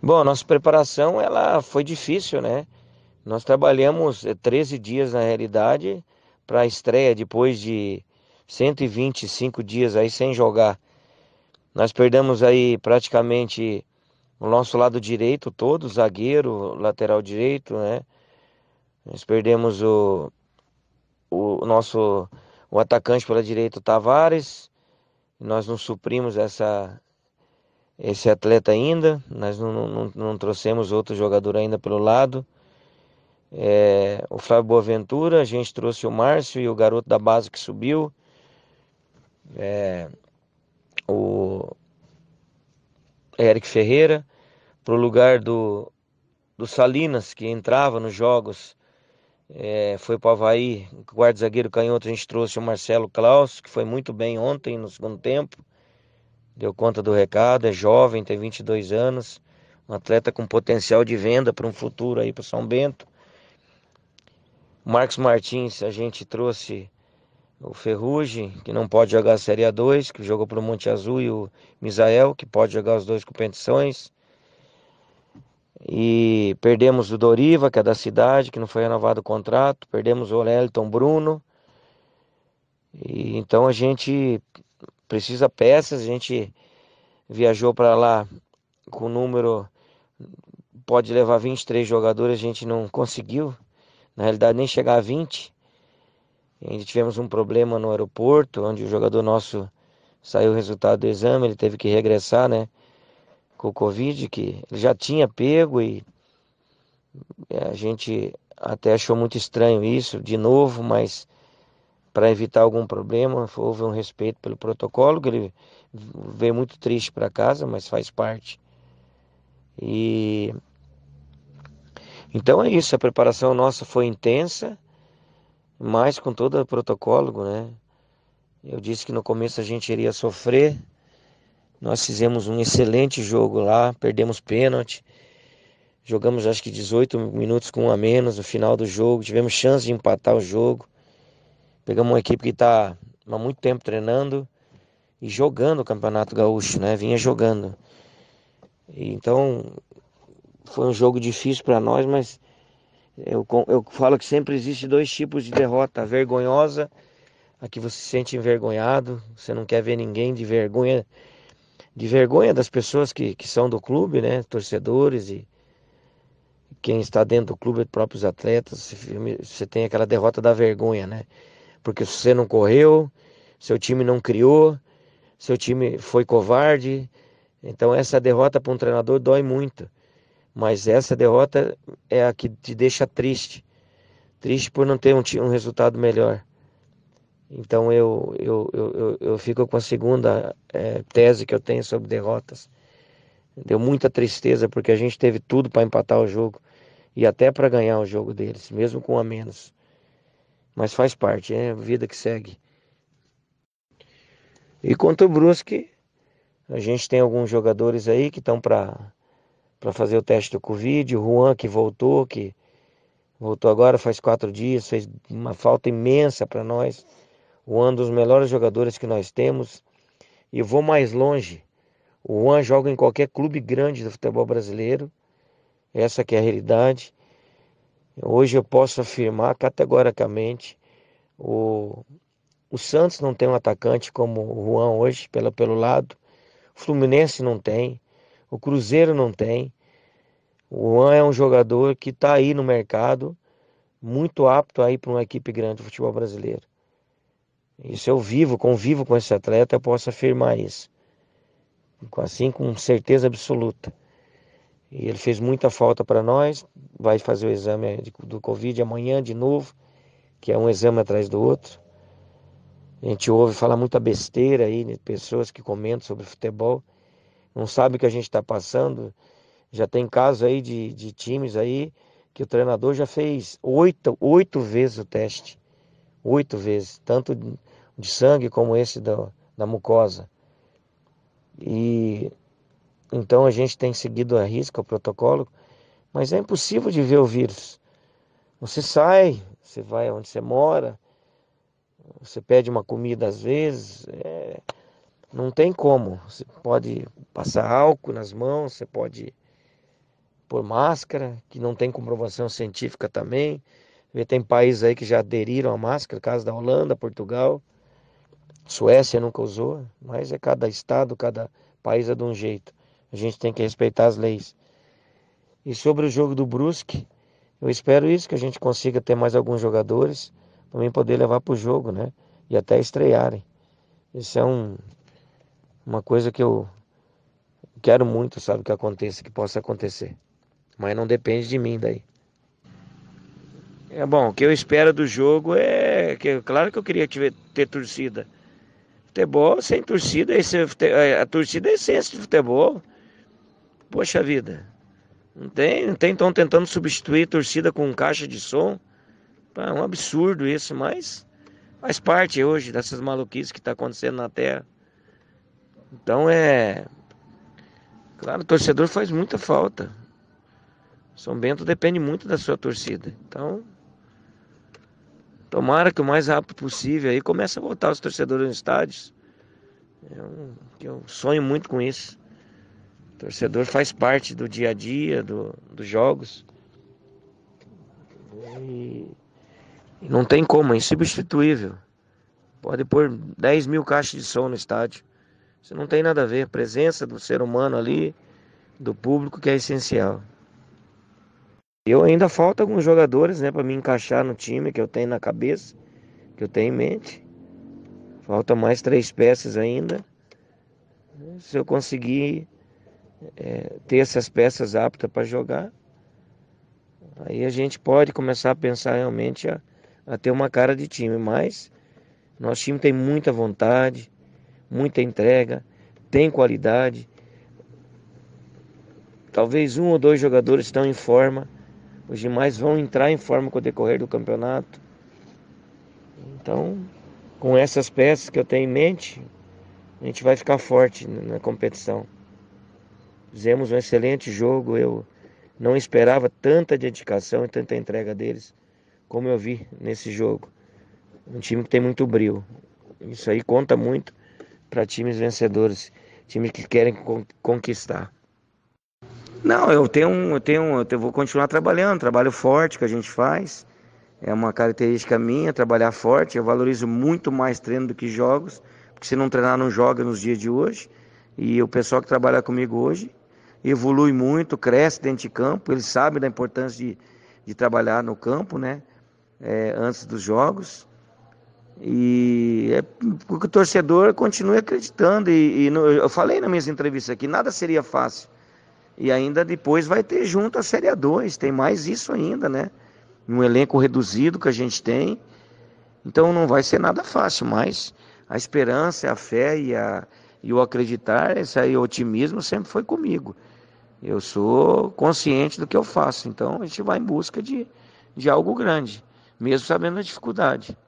Bom, nossa preparação ela foi difícil, né? Nós trabalhamos 13 eh, dias na realidade para a estreia depois de 125 dias aí sem jogar. Nós perdemos aí praticamente o nosso lado direito todo, zagueiro, lateral direito, né? Nós perdemos o, o nosso o atacante pela direita, o Tavares. Nós não suprimos essa esse atleta ainda. Nós não, não, não trouxemos outro jogador ainda pelo lado. É, o Flávio Boaventura, a gente trouxe o Márcio e o garoto da base que subiu. É, o Eric Ferreira para o lugar do, do Salinas, que entrava nos jogos. É, foi para o Havaí, guarda-zagueiro canhoto, a gente trouxe o Marcelo Klaus, que foi muito bem ontem no segundo tempo deu conta do recado, é jovem, tem 22 anos, um atleta com potencial de venda para um futuro aí para São Bento. Marcos Martins, a gente trouxe o Ferrugem, que não pode jogar a Série A2, que jogou para o Monte Azul, e o Misael, que pode jogar as duas competições. E perdemos o Doriva, que é da cidade, que não foi renovado o contrato. Perdemos o Wellington Bruno. E, então a gente precisa peças. A gente viajou para lá com o número pode levar 23 jogadores, a gente não conseguiu, na realidade nem chegar a 20. Ainda tivemos um problema no aeroporto, onde o jogador nosso saiu o resultado do exame, ele teve que regressar, né? Com o Covid, que ele já tinha pego e a gente até achou muito estranho isso de novo, mas para evitar algum problema. Houve um respeito pelo protocolo, que ele veio muito triste para casa, mas faz parte. E então é isso, a preparação nossa foi intensa, mas com todo o protocolo, né? Eu disse que no começo a gente iria sofrer. Nós fizemos um excelente jogo lá, perdemos pênalti. Jogamos acho que 18 minutos com um a menos no final do jogo, tivemos chance de empatar o jogo. Pegamos uma equipe que está há muito tempo treinando e jogando o Campeonato Gaúcho, né? Vinha jogando. Então, foi um jogo difícil para nós, mas eu, eu falo que sempre existe dois tipos de derrota: a vergonhosa, a que você se sente envergonhado, você não quer ver ninguém de vergonha, de vergonha das pessoas que, que são do clube, né? Torcedores e quem está dentro do clube, próprios atletas. Você tem aquela derrota da vergonha, né? porque você não correu, seu time não criou, seu time foi covarde. Então essa derrota para um treinador dói muito. Mas essa derrota é a que te deixa triste. Triste por não ter um, um resultado melhor. Então eu, eu, eu, eu, fico com a segunda é, tese que eu tenho sobre derrotas. Deu muita tristeza porque a gente teve tudo para empatar o jogo e até para ganhar o jogo deles, mesmo com a menos. Mas faz parte, é a vida que segue. E quanto ao Brusque, a gente tem alguns jogadores aí que estão para para fazer o teste do Covid, o Juan que voltou, que voltou agora faz quatro dias, fez uma falta imensa para nós. Juan, é um dos melhores jogadores que nós temos. E vou mais longe. O Juan joga em qualquer clube grande do futebol brasileiro. Essa que é a realidade. Hoje eu posso afirmar categoricamente o, o Santos não tem um atacante como o Juan hoje pela, pelo lado, o Fluminense não tem, o Cruzeiro não tem. O Juan é um jogador que está aí no mercado, muito apto aí para uma equipe grande do futebol brasileiro. Isso eu vivo, convivo com esse atleta, eu posso afirmar isso. Assim, com certeza absoluta. E ele fez muita falta para nós. Vai fazer o exame do Covid amanhã de novo, que é um exame atrás do outro. A gente ouve falar muita besteira aí, de pessoas que comentam sobre futebol, não sabe o que a gente está passando. Já tem casos aí de, de times aí que o treinador já fez oito, oito vezes o teste. Oito vezes, tanto de sangue como esse da, da mucosa. Então a gente tem seguido a risca, o protocolo, mas é impossível de ver o vírus. Você sai, você vai onde você mora, você pede uma comida às vezes, é... não tem como. Você pode passar álcool nas mãos, você pode pôr máscara, que não tem comprovação científica também. Tem países aí que já aderiram à máscara, caso da Holanda, Portugal, Suécia nunca usou, mas é cada estado, cada país é de um jeito. A gente tem que respeitar as leis. E sobre o jogo do Brusque, eu espero isso, que a gente consiga ter mais alguns jogadores também poder levar para o jogo, né? E até estrearem. Isso é um, uma coisa que eu quero muito, sabe, que aconteça, que possa acontecer. Mas não depende de mim daí. É bom, o que eu espero do jogo é que claro que eu queria ter, ter torcida. Futebol sem torcida, esse, é é, a torcida é a essência de futebol. Poxa vida, não tem, não tem então tentando substituir torcida com caixa de som. É um absurdo isso, mas faz parte hoje dessas maluquices que está acontecendo na Terra. Então é. Claro, o torcedor faz muita falta. São Bento depende muito da sua torcida. Então, tomara que o mais rápido possível aí comece a voltar os torcedores nos estádios. É um, eu sonho muito com isso torcedor faz parte do dia a dia, do, dos jogos. E não tem como, é insubstituível. Pode pôr 10 mil caixas de som no estádio. Isso não tem nada a ver. A presença do ser humano ali, do público, que é essencial. Eu ainda falta alguns jogadores, né, para me encaixar no time que eu tenho na cabeça, que eu tenho em mente. Falta mais três peças ainda. Se eu conseguir é, ter essas peças aptas para jogar, aí a gente pode começar a pensar realmente a, a ter uma cara de time. Mas nosso time tem muita vontade, muita entrega, tem qualidade. Talvez um ou dois jogadores estão em forma, os demais vão entrar em forma com o decorrer do campeonato. Então, com essas peças que eu tenho em mente, a gente vai ficar forte na competição. Fizemos um excelente jogo. Eu não esperava tanta dedicação e tanta entrega deles como eu vi nesse jogo. Um time que tem muito brilho. Isso aí conta muito para times vencedores, times que querem conquistar. Não, eu tenho, eu tenho, eu vou continuar trabalhando, trabalho forte que a gente faz. É uma característica minha trabalhar forte. Eu valorizo muito mais treino do que jogos, porque se não treinar não joga nos dias de hoje. E o pessoal que trabalha comigo hoje evolui muito, cresce dentro de campo, ele sabe da importância de, de trabalhar no campo, né? É, antes dos jogos. E é, porque o torcedor continue acreditando. E, e no, eu falei nas minhas entrevistas aqui, nada seria fácil. E ainda depois vai ter junto a Série 2, tem mais isso ainda, né? Um elenco reduzido que a gente tem. Então não vai ser nada fácil, mas a esperança, a fé e a, e o acreditar, esse aí otimismo sempre foi comigo. Eu sou consciente do que eu faço, então a gente vai em busca de, de algo grande, mesmo sabendo a dificuldade.